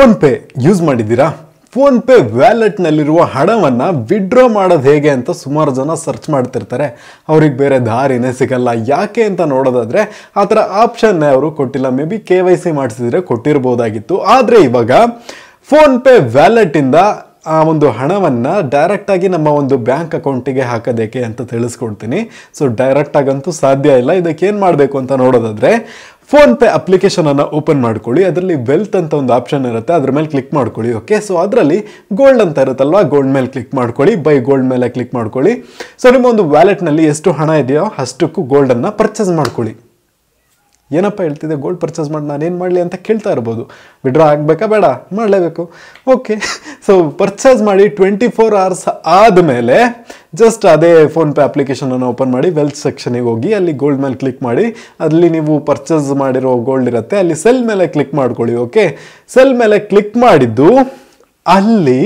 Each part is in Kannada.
ಫೋನ್ಪೇ ಯೂಸ್ ಮಾಡಿದ್ದೀರಾ ಫೋನ್ಪೇ ವ್ಯಾಲೆಟ್ನಲ್ಲಿರುವ ಹಣವನ್ನು ವಿಡ್ರಾ ಮಾಡೋದು ಹೇಗೆ ಅಂತ ಸುಮಾರು ಜನ ಸರ್ಚ್ ಮಾಡ್ತಿರ್ತಾರೆ ಅವ್ರಿಗೆ ಬೇರೆ ದಾರಿನೇ ಸಿಗಲ್ಲ ಯಾಕೆ ಅಂತ ನೋಡೋದಾದರೆ ಆ ಥರ ಆಪ್ಷನ್ನೇ ಅವರು ಕೊಟ್ಟಿಲ್ಲ maybe K Y C ಮಾಡಿಸಿದ್ರೆ ಕೊಟ್ಟಿರ್ಬೋದಾಗಿತ್ತು ಆದರೆ ಇವಾಗ ಫೋನ್ಪೇ ವ್ಯಾಲೆಟಿಂದ ಆ ಒಂದು ಹಣವನ್ನು ಡೈರೆಕ್ಟಾಗಿ ನಮ್ಮ ಒಂದು ಬ್ಯಾಂಕ್ ಅಕೌಂಟಿಗೆ ಹಾಕೋದಕ್ಕೆ ಅಂತ ತಿಳಿಸ್ಕೊಡ್ತೀನಿ ಸೊ ಡೈರೆಕ್ಟಾಗಂತೂ ಸಾಧ್ಯ ಇಲ್ಲ ಇದಕ್ಕೆ ಏನು ಮಾಡಬೇಕು ಅಂತ ನೋಡೋದಾದರೆ ಫೋನ್ಪೇ ಅಪ್ಲಿಕೇಶನನ್ನು ಓಪನ್ ಮಾಡ್ಕೊಳ್ಳಿ ಅದರಲ್ಲಿ ವೆಲ್ತ್ ಅಂತ ಒಂದು ಆಪ್ಷನ್ ಇರುತ್ತೆ ಅದ್ರ ಮೇಲೆ ಕ್ಲಿಕ್ ಮಾಡ್ಕೊಳ್ಳಿ ಓಕೆ ಸೊ ಅದರಲ್ಲಿ ಗೋಲ್ಡ್ ಅಂತ ಇರುತ್ತಲ್ವ ಗೋಲ್ಡ್ ಮೇಲೆ ಕ್ಲಿಕ್ ಮಾಡ್ಕೊಳ್ಳಿ ಬೈ ಗೋಲ್ಡ್ ಮೇಲೆ ಕ್ಲಿಕ್ ಮಾಡ್ಕೊಳ್ಳಿ ಸೊ ನಿಮ್ಮ ಒಂದು ವ್ಯಾಲೆಟ್ನಲ್ಲಿ ಎಷ್ಟು ಹಣ ಇದೆಯೋ ಅಷ್ಟಕ್ಕೂ ಗೋಲ್ಡನ್ನು ಪರ್ಚೇಸ್ ಮಾಡ್ಕೊಳ್ಳಿ ಏನಪ್ಪ ಹೇಳ್ತಿದ್ದೆ ಗೋಲ್ಡ್ ಪರ್ಚೇಸ್ ಮಾಡಿ ಏನು ಮಾಡಲಿ ಅಂತ ಕೇಳ್ತಾ ಇರ್ಬೋದು ವಿಡ್ರಾ ಆಗಬೇಕಾ ಬೇಡ ಮಾಡಲೇಬೇಕು ಓಕೆ ಸೊ ಪರ್ಚೇಸ್ ಮಾಡಿ ಟ್ವೆಂಟಿ ಫೋರ್ ಅವರ್ಸ್ ಆದಮೇಲೆ ಜಸ್ಟ್ ಅದೇ ಫೋನ್ಪೇ ಅಪ್ಲಿಕೇಶನನ್ನು ಓಪನ್ ಮಾಡಿ ವೆಲ್ತ್ ಸೆಕ್ಷನಿಗೆ ಹೋಗಿ ಅಲ್ಲಿ ಗೋಲ್ಡ್ ಮೇಲೆ ಕ್ಲಿಕ್ ಮಾಡಿ ಅಲ್ಲಿ ನೀವು ಪರ್ಚೇಸ್ ಮಾಡಿರೋ ಗೋಲ್ಡ್ ಇರುತ್ತೆ ಅಲ್ಲಿ ಸೆಲ್ ಮೇಲೆ ಕ್ಲಿಕ್ ಮಾಡ್ಕೊಳ್ಳಿ ಓಕೆ ಸೆಲ್ ಮೇಲೆ ಕ್ಲಿಕ್ ಮಾಡಿದ್ದು ಅಲ್ಲಿ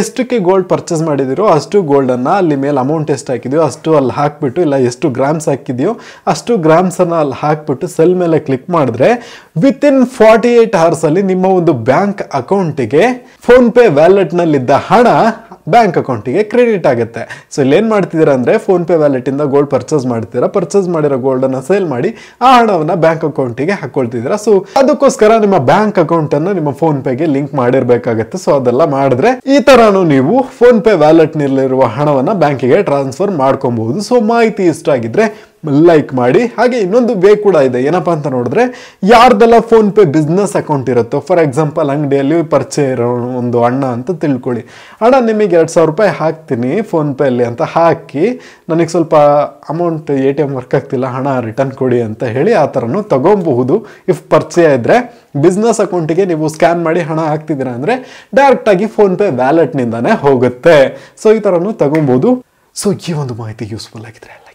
ಎಷ್ಟಕ್ಕೆ ಗೋಲ್ಡ್ ಪರ್ಚೇಸ್ ಮಾಡಿದಿರೋ ಅಷ್ಟು ಗೋಲ್ಡನ್ನು ಅಲ್ಲಿ ಮೇಲೆ ಅಮೌಂಟ್ ಎಷ್ಟು ಹಾಕಿದೆಯೋ ಅಷ್ಟು ಅಲ್ಲಿ ಹಾಕಿಬಿಟ್ಟು ಇಲ್ಲ ಎಷ್ಟು ಗ್ರಾಮ್ಸ್ ಹಾಕಿದೆಯೋ ಅಷ್ಟು ಗ್ರಾಮ್ಸನ್ನು ಅಲ್ಲಿ ಹಾಕಿಬಿಟ್ಟು ಸೆಲ್ ಮೇಲೆ ಕ್ಲಿಕ್ ಮಾಡಿದ್ರೆ ವಿತಿನ್ ಫಾರ್ಟಿ ಏಯ್ಟ್ ಅವರ್ಸಲ್ಲಿ ನಿಮ್ಮ ಒಂದು ಬ್ಯಾಂಕ್ ಅಕೌಂಟಿಗೆ ಫೋನ್ಪೇ ವ್ಯಾಲೆಟ್ನಲ್ಲಿದ್ದ ಹಣ ಬ್ಯಾಂಕ್ ಅಕೌಂಟಿಗೆ ಕ್ರೆಡಿಟ್ ಆಗುತ್ತೆ ಸೊ ಏನು ಮಾಡ್ತಿದ್ದೀರಾ ಅಂದರೆ ಫೋನ್ಪೇ ವ್ಯಾಲೆಟಿಂದ ಗೋಲ್ಡ್ ಪರ್ಚೇಸ್ ಮಾಡ್ತೀರಾ ಪರ್ಚೇಸ್ ಮಾಡಿರೋ ಗೋಲ್ಡನ್ನು ಸೇಲ್ ಮಾಡಿ ಆ ಹಣವನ್ನು ಬ್ಯಾಂಕ್ ಅಕೌಂಟಿಗೆ ಹಾಕೊಳ್ತಿದ್ದೀರಾ ಸೊ ಅದಕ್ಕೋಸ್ಕರ ನಿಮ್ಮ ಬ್ಯಾಂಕ್ ಅಕೌಂಟನ್ನು ನಿಮ್ಮ ಫೋನ್ಪೇಗೆ ಲಿಂಕ್ ಮಾಡಿರಬೇಕಾಗತ್ತೆ ಸೊ ಅದೆಲ್ಲ ಮಾಡಿದ್ರೆ ಈ ಥರನೂ ನೀವು ಫೋನ್ಪೇ ವ್ಯಾಲೆಟ್ನಲ್ಲಿರುವ ಹಣವನ್ನು ಬ್ಯಾಂಕಿಗೆ ಟ್ರಾನ್ಸ್ಫರ್ ಮಾಡ್ಕೊಬಹುದು ಸೊ ಮಾಹಿತಿ ಇಷ್ಟ ಆಗಿದ್ರೆ ಲೈಕ್ ಮಾಡಿ ಹಾಗೆ ಇನ್ನೊಂದು ವೇ ಕೂಡ ಇದೆ ಏನಪ್ಪಾ ಅಂತ ನೋಡಿದ್ರೆ ಯಾರ್ದೆಲ್ಲ ಫೋನ್ಪೇ ಬಿಸ್ನೆಸ್ ಅಕೌಂಟ್ ಇರುತ್ತೋ ಫಾರ್ ಎಕ್ಸಾಂಪಲ್ ಅಂಗಡಿಯಲ್ಲಿ ಪರಿಚಯ ಇರೋ ಒಂದು ಅಣ್ಣ ಅಂತ ತಿಳ್ಕೊಳ್ಳಿ ಅಣ್ಣ ನಿಮಗೆ ಎರಡು ಸಾವಿರ ರೂಪಾಯಿ ಹಾಕ್ತೀನಿ ಫೋನ್ಪೇಲಿ ಅಂತ ಹಾಕಿ ನನಗೆ ಸ್ವಲ್ಪ amount A T M work ಆಗ್ತಿಲ್ಲ ಹಣ ರಿಟರ್ನ್ ಕೊಡಿ ಅಂತ ಹೇಳಿ ಆ ಥರನೂ ತಗೊಬಹುದು ಇಫ್ ಪರಿಚಯ ಇದ್ದರೆ ಬಿಸ್ನೆಸ್ ಅಕೌಂಟಿಗೆ ನೀವು ಸ್ಕ್ಯಾನ್ ಮಾಡಿ ಹಣ ಹಾಕ್ತಿದ್ದೀರಾ ಅಂದರೆ ಡೈರೆಕ್ಟಾಗಿ ಫೋನ್ಪೇ ವ್ಯಾಲೆಟ್ನಿಂದಾನೇ ಹೋಗುತ್ತೆ ಸೊ ಈ ಥರನೂ ತಗೊಬೋದು ಸೊ ಈ ಒಂದು ಮಾಹಿತಿ ಯೂಸ್ಫುಲ್ ಆಗಿದ್ರೆ